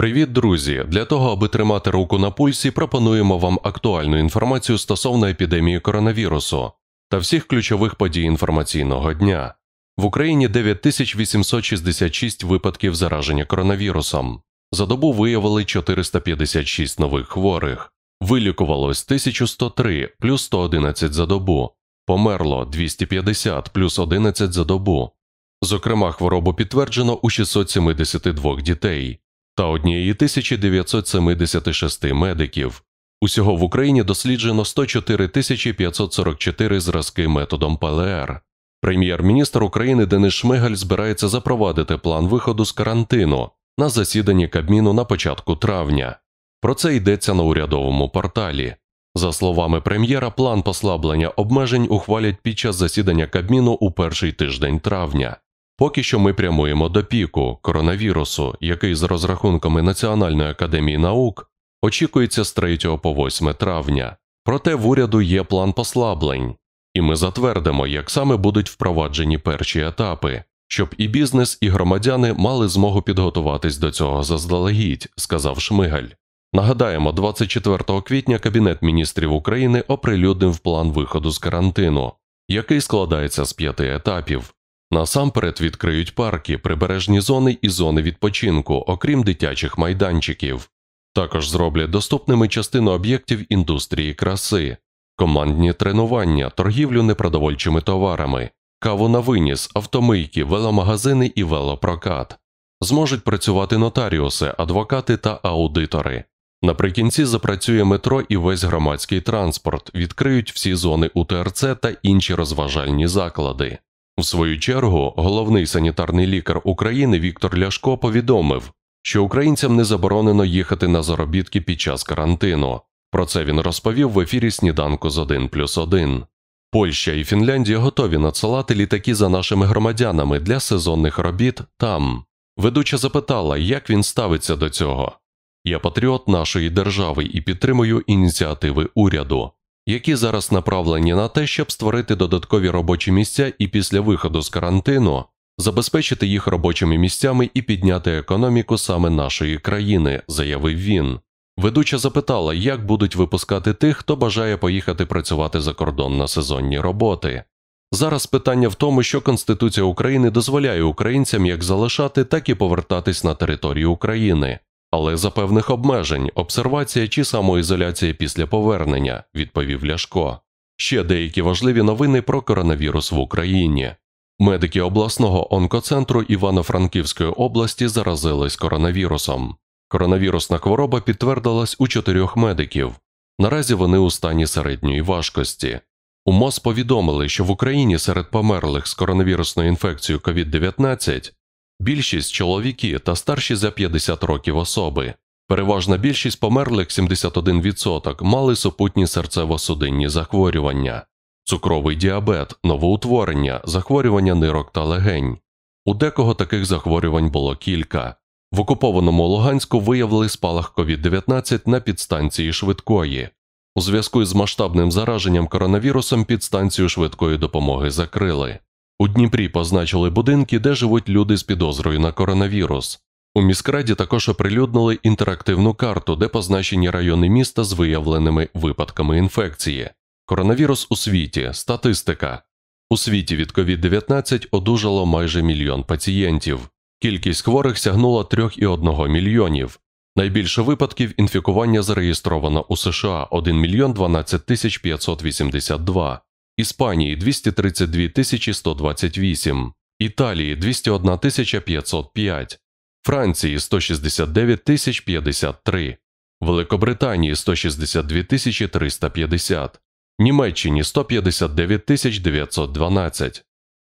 Привіт, друзі! Для того, аби тримати руку на пульсі, пропонуємо вам актуальну інформацію стосовно епідемії коронавірусу та всіх ключових подій інформаційного дня. В Україні 9866 випадків зараження коронавірусом. За добу виявили 456 нових хворих, вилікувалось 1103 плюс 111 за добу, померло 250 плюс 11 за добу. Зокрема, хворобу підтверджено у 672 дітей та 1976 медиків. Усього в Україні досліджено 104 544 зразки методом ПЛР. Прем'єр-міністр України Денис Шмигаль збирається запровадити план виходу з карантину на засіданні Кабміну на початку травня. Про це йдеться на урядовому порталі. За словами прем'єра, план послаблення обмежень ухвалять під час засідання Кабміну у перший тиждень травня. Поки що ми прямуємо до піку коронавірусу, який з розрахунками Національної академії наук очікується з 3 по 8 травня. Проте в уряду є план послаблень, і ми затвердимо, як саме будуть впроваджені перші етапи, щоб і бізнес, і громадяни мали змогу підготуватись до цього заздалегідь, сказав Шмигаль. Нагадаємо, 24 квітня Кабінет міністрів України оприлюднив план виходу з карантину, який складається з п'яти етапів. Насамперед відкриють парки, прибережні зони і зони відпочинку, окрім дитячих майданчиків. Також зроблять доступними частину об'єктів індустрії краси, командні тренування, торгівлю непродовольчими товарами, каву на виніс, автомийки, веломагазини і велопрокат. Зможуть працювати нотаріуси, адвокати та аудитори. Наприкінці запрацює метро і весь громадський транспорт, відкриють всі зони УТРЦ та інші розважальні заклади. У свою чергу, головний санітарний лікар України Віктор Ляшко повідомив, що українцям не заборонено їхати на заробітки під час карантину. Про це він розповів в ефірі сніданку з 1 плюс 1». Польща і Фінляндія готові надсилати літаки за нашими громадянами для сезонних робіт там. Ведуча запитала, як він ставиться до цього. Я патріот нашої держави і підтримую ініціативи уряду які зараз направлені на те, щоб створити додаткові робочі місця і після виходу з карантину забезпечити їх робочими місцями і підняти економіку саме нашої країни, заявив він. Ведуча запитала, як будуть випускати тих, хто бажає поїхати працювати за кордон на сезонні роботи. Зараз питання в тому, що Конституція України дозволяє українцям як залишати, так і повертатись на територію України. Але за певних обмежень, обсервація чи самоізоляція після повернення, відповів Ляшко. Ще деякі важливі новини про коронавірус в Україні. Медики обласного онкоцентру Івано-Франківської області заразились коронавірусом. Коронавірусна хвороба підтвердилась у чотирьох медиків. Наразі вони у стані середньої важкості. У МОЗ повідомили, що в Україні серед померлих з коронавірусною інфекцією COVID-19 більшість чоловіки та старші за 50 років особи. Переважна більшість померлих 71% мали супутні серцево-судинні захворювання, цукровий діабет, новоутворення, захворювання нирок та легень. У декого таких захворювань було кілька. В окупованому Луганську виявили спалах COVID-19 на підстанції швидкої. У зв'язку з масштабним зараженням коронавірусом підстанцію швидкої допомоги закрили. У Дніпрі позначили будинки, де живуть люди з підозрою на коронавірус. У міськраді також оприлюднили інтерактивну карту, де позначені райони міста з виявленими випадками інфекції. Коронавірус у світі, статистика. У світі від COVID-19 одужало майже мільйон пацієнтів. Кількість хворих сягнула 3,1 мільйонів. Найбільше випадків інфікування зареєстровано у США 1 мільйон 12 тисяч 582. Іспанії 232 128, Італії 201 505, Франції 169 053, Великобританії 162 350, Німеччині 159 912,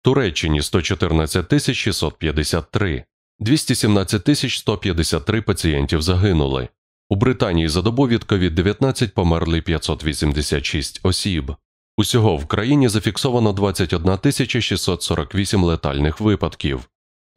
Туреччині 114 653, 217 153 пацієнтів загинули. У Британії за добу від covid 19 померли 586 осіб. Усього в країні зафіксовано 21 648 летальних випадків.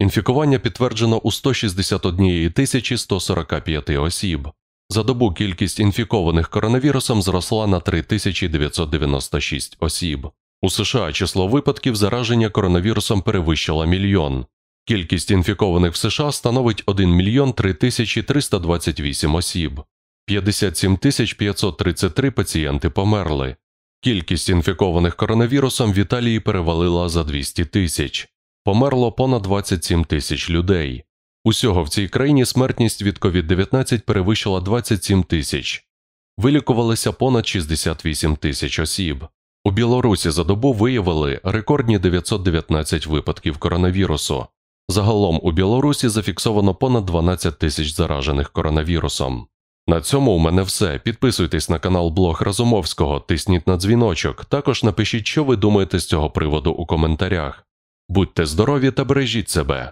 Інфікування підтверджено у 161 145 осіб. За добу кількість інфікованих коронавірусом зросла на 3996 осіб. У США число випадків зараження коронавірусом перевищило мільйон. Кількість інфікованих в США становить 1 мільйон 3328 осіб, 57 533 пацієнти померли. Кількість інфікованих коронавірусом в Італії перевалила за 200 тисяч, померло понад 27 тисяч людей. Усього в цій країні смертність від COVID-19 перевищила 27 тисяч, вилікувалися понад 68 тисяч осіб. У Білорусі за добу виявили рекордні 919 випадків коронавірусу. Загалом у Білорусі зафіксовано понад 12 тисяч заражених коронавірусом. На цьому у мене все. Підписуйтесь на канал Блог Разумовського, тисніть на дзвіночок. Також напишіть, що ви думаєте з цього приводу у коментарях. Будьте здорові та бережіть себе.